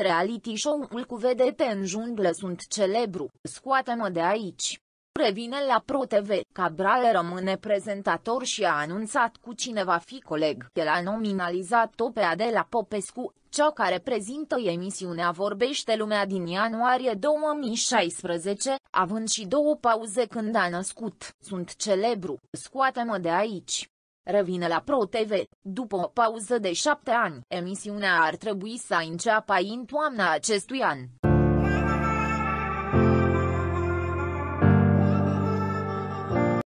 Reality show-ul cu vedete în junglă sunt celebru. Scoate-mă de aici. Revine la ProTV. Cabral rămâne prezentator și a anunțat cu cine va fi coleg. El a nominalizat-o pe Adela Popescu, cea care prezintă emisiunea Vorbește lumea din ianuarie 2016, având și două pauze când a născut. Sunt celebru. Scoate-mă de aici revine la ProTV. După o pauză de șapte ani, emisiunea ar trebui să înceapă în toamna acestui an.